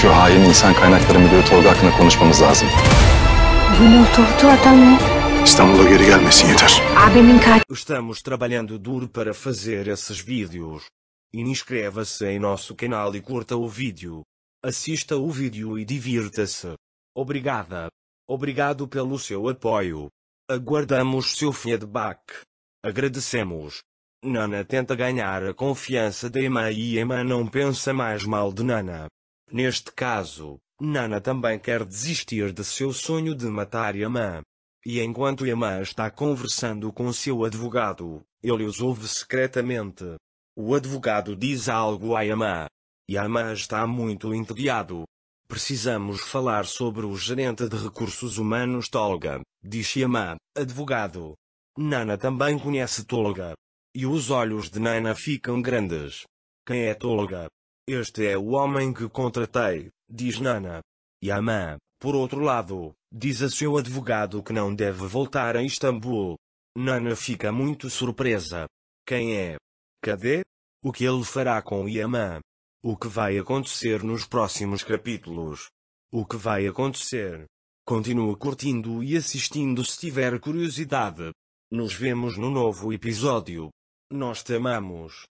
Şu hain insan kaynakları müdürü Tolga hakkında konuşmamız lazım. İstanbul'a geri gelmesin yeter. Abimin kaç... Estamos trabalhando duro para fazer esses vídeos. Inscreva-se em nosso canal e curta o vídeo. Assista o vídeo e divirta-se. Obrigada. Obrigado pelo seu apoio. Aguardamos seu feedback. Agradecemos. Nana tenta ganhar a confiança de Emma e Emma não pensa mais mal de Nana. Neste caso, Nana também quer desistir de seu sonho de matar Yaman. E enquanto Yaman está conversando com seu advogado, ele os ouve secretamente. O advogado diz algo a Yaman. Yaman está muito entediado. Precisamos falar sobre o gerente de recursos humanos Tolga, diz Yaman, advogado. Nana também conhece Tolga. E os olhos de Nana ficam grandes. Quem é Tolga? Este é o homem que contratei, diz Nana. Yaman, por outro lado, diz a seu advogado que não deve voltar a Istambul. Nana fica muito surpresa. Quem é? Cadê? O que ele fará com Yaman? O que vai acontecer nos próximos capítulos? O que vai acontecer? Continua curtindo e assistindo se tiver curiosidade. Nos vemos no novo episódio. Nós te amamos.